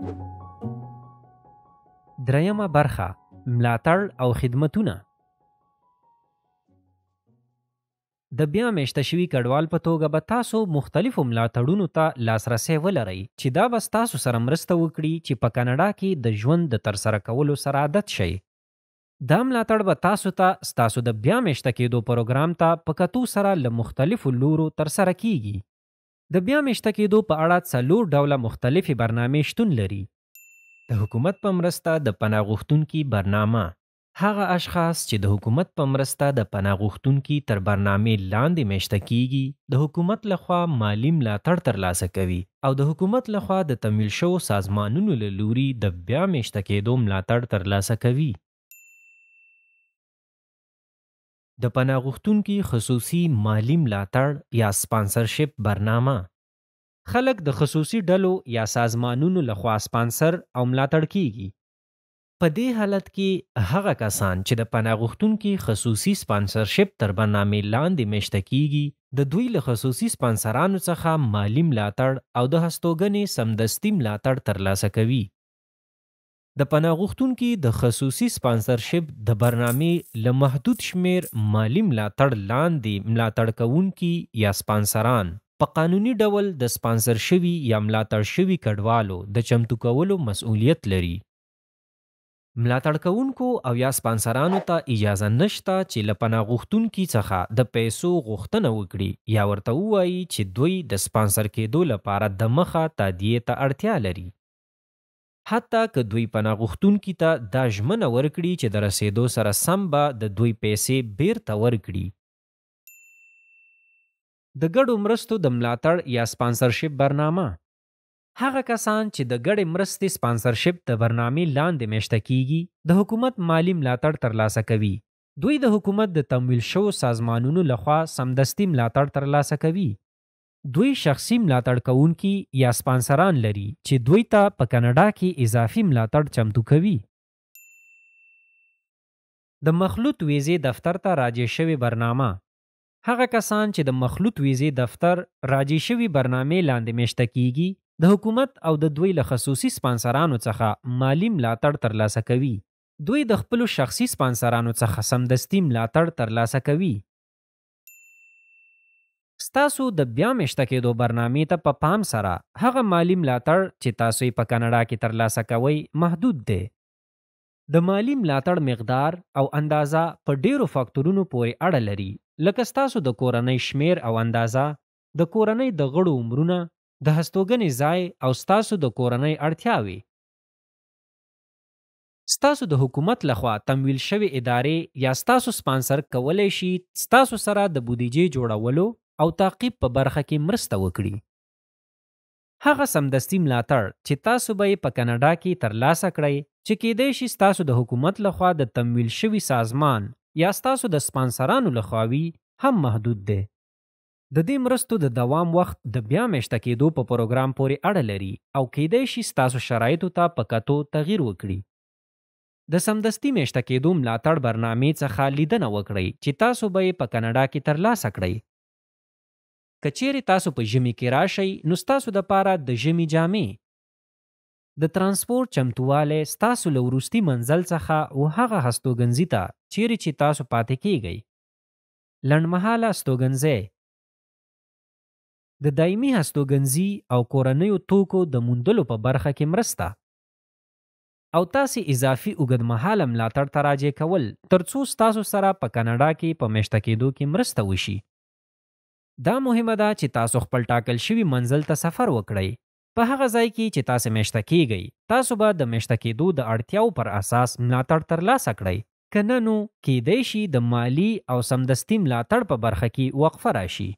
دریمه برخه ملاتړ او خدمتونه د بیا میشته شوي کډوال په توګه به تاسو مختلفو ملاتړونو ته لاسرسی ولرئ چې دا به ستاسو سره مرسته وکړي چې په کاناډا کې د ژوند د ترسره کولو سره عادت شئ دا ملاتړ به تاسو ته ستاسو د بیا میشته کېدو پروګرام ته په کتو سره له مختلفو لورو ترسره کیږي د بیا میشته کېدو په اړه څلور ډوله مختلفې برنامې شتون لري د حکومت په مرسته د پناه غوښتونکي برنامه هغه اشخاص چې د حکومت په مرسته د پناه غوښتونکي تر برنامې لاندې میشته کیږي د حکومت لخوا مالی ملاتړ ترلاسه کوي او د حکومت لخوا د تمویل شوو سازمانونو له لوري د بیا میشته کېدو ملاتړ ترلاسه کوي د پناه غوښتونکو خصوصي مالی ملاتړ یا سپانسرشپ برنامه خلک د خصوصي ډلو یا سازمانونو لخوا سپانسر او ملاتړ کیږي په دې حالت کې هغه کسان چې د پناه غوښتونکو خصوصي سپانسرشپ تر برنامه لاندې مشته کیږي د دوی له خصوصي سپانسرانو څخه مالی ملاتړ او د هستوګنې سمدستي ملاتړ ترلاسه کوي د پناه غوښتونکو د خصوصي سپانسرشپ د برنامې له محدود شمیر مالی ملاتړ لاندې ملاتړ کوونکي یا سپانسران په قانوني ډول د سپانسر شوي یا ملاتړ شوي کډوالو د چمتو کولو مسؤلیت لري ملاتړ کوونکو او یا سپانسرانو ته اجازه نشته چې له پناه غوښتونکو څخه د پیسو غوښتنه وکړي یا ورته ووایي چې دوی د سپانسر کېدو لپاره د مخه تادیه ته اړتیا لري حتی که دوی پناه غوښتونکي ته دا ژمنه ورکړي چې د رسیدو سره سم به د دوی پیسې بیرته ورکړي د ګډو مرستو د ملاتړ یا سپانسرشپ برنامه هغه کسان چې د ګډې مرستې سپانسرشپ د برنامې لاندې میشته کیږي د حکومت مالی ملاتړ ترلاسه کوي دوی د حکومت د تمویل شو سازمانونو لخوا سمدستي ملاتړ ترلاسه کوي دوی شخصي ملاتړ کوونکي یا سپانسران لري چې دوی ته په کاناډا کې اضافي ملاتړ چمتو کوي د مخلوط ویزې دفتر ته راجع شوی برنامه هغه کسان چې د مخلوط ویزې دفتر راجع شوی برنامې لاندې میشته کیږي د حکومت او د دوی له خصوصي سپانسرانو څخه مالی ملاتړ ترلاسه کوي دوی د خپل شخصي سپانسرانو څخه سمدستي ملاتړ ترلاسه کوي ستاسو د بیا مشته کېدو برنامې ته په پا پام سره هغه مالی ملاتړ چې تاسو یې په کاناډا کې ترلاسه کوئ محدود دی د مالی ملاتړ مقدار او اندازه په ډیرو فاکتورونو پورې اړه لري لکه ستاسو د کورنۍ شمیر او اندازه د کورنۍ د غړو عمرونه د هستوګنې ځای او ستاسو د کورنۍ اړتیاوې ستاسو د حکومت لخوا تمویل شوی ادارې یا ستاسو سپانسر کولای شي ستاسو سره د بودیجې جوړولو او تعقیب په برخه کې مرسته وکړي هغه سمدستي ملاتړ چې تاسو به په کاناډا کې ترلاسه کړئ چې کېدای شي ستاسو د حکومت لخوا د تمویل شوي سازمان یا ستاسو د سپانسرانو لخواوي هم محدود دی د دې مرستو د دوام وخت د بیا میشته کېدو په پروګرام پورې اړه لري او کېدای شي ستاسو شرایطو ته په کتو تغیر وکړي د سمدستي میشته کېدو ملاتړ برنامې څخه لیدنه وکړئ چې تاسو به یې په کاناډا کې ترلاسه کړئ کچېری تاسو په ژمي کې راشئ نو ستاسو د پاره د ژمي جامې د ترانسپورت چمتواله ستاسو له وروستي منزل څخه او هغه هستوګنځي ته چیرې چې تاسو پاتې کیږئ لنډمحاله هستوګنځی د دایمي هستوګنځي او کورنیو توکو د موندلو په برخه کې مرسته او تاسې اضافي اوږدمهاله ملاتړ ته راجع کول ترڅو ستاسو سره په کاناډا کې په میشته کېدو کې مرسته وشي دا مهمه ده چې تاسو خپل ټاکل شوی منزل ته سفر وکړئ په هغه ځای کې چې تاسو میشته کیږئ تاسو به د میشته کېدو د اړتیاو پر اساس ملاتړ ترلاسه کړئ که نه نو کیدای شي د مالی او سمدستي ملاتړ په برخه کې وقفه راشي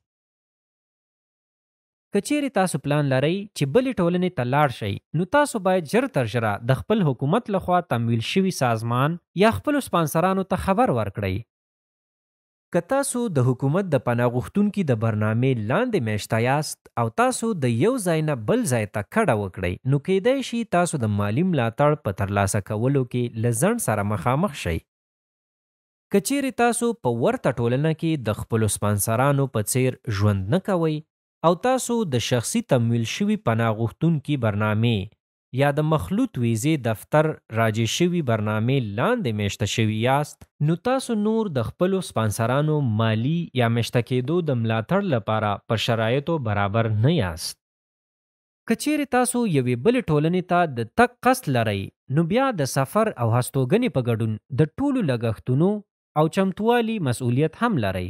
که چیرې تاسو پلان لرئ چې بلې ټولنې ته لاړ شئ نو تاسو باید ژر تر ژره د خپل حکومت لخوا تمویل شوي سازمان یا خپلو سپانسرانو ته خبر ورکړئ که تاسو د حکومت د پناه غوښتونکو د برنامې لاندې میشته یاست او تاسو د یو ځای نه بل ځای ته کډه وکړئ نو کېدای شي تاسو د مالی ملاتړ په ترلاسه کولو کې لزن سره مخامخ شئ کچېرې تاسو په ورته ټولنه کې د خپل سپانسرانو په څیر ژوند نه کوئ او تاسو د شخصي تمویل شوي پناه غوښتونکو برنامې یا د مخلوط ویزې دفتر راجې شوي برنامې لاندې میشته شوي یاست نو تاسو نور د خپلو سپانسرانو مالی یا میشته کېدو د ملاتړ لپاره په شرایطو برابر نه یاست کچېرې تاسو یوې بل ټولنې ته د تک قصد لرئ نو بیا د سفر او هستوګنې په ګډون د ټولو لګښتونو او چمتووالي مسؤلیت هم لرئ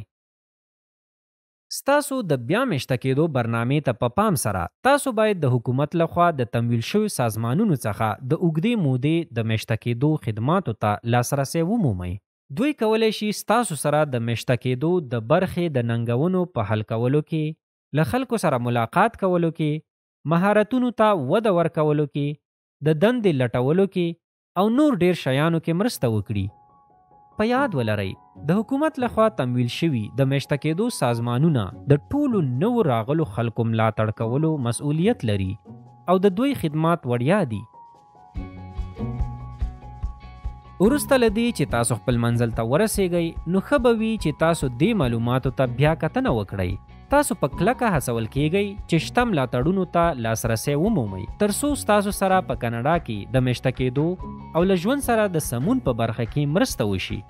ستاسو د بیا مشته کېدو برنامې ته په پام سره تاسو باید د حکومت لخوا د تمویل شوی سازمانونو څخه د اوږدې مودې د مشته کېدو خدماتو ته لاسرسی ومومئ دوی کولی شي ستاسو سره د مشته کېدو د برخې د ننګونو په حل کولو کې له خلکو سره ملاقات کولو کې مهارتونو ته وده ورکولو کې د دندې لټولو کې او نور ډیر شیانو کې مرسته وکړي په یاد ولرئ د حکومت لخوا تمویل شوي د میشته کېدو سازمانونه د ټولو نو راغلو خلکو ملاتړ کولو مسؤلیت لري او د دوی خدمات وړیا دي ورسته لدی چې تاسو خپل منزل ته ورسیږئ نو خبوي چې تاسو دې معلوماتو ته بیا کتنه وکړئ تاسو په کلکه هڅول کیږئ چې شته ملاتړونو ته لاسرسی ومومئ ترڅو ستاسو سره په کاناډا کې د میشته کېدو او له ژوند سره د سمون په برخه کې مرسته وشي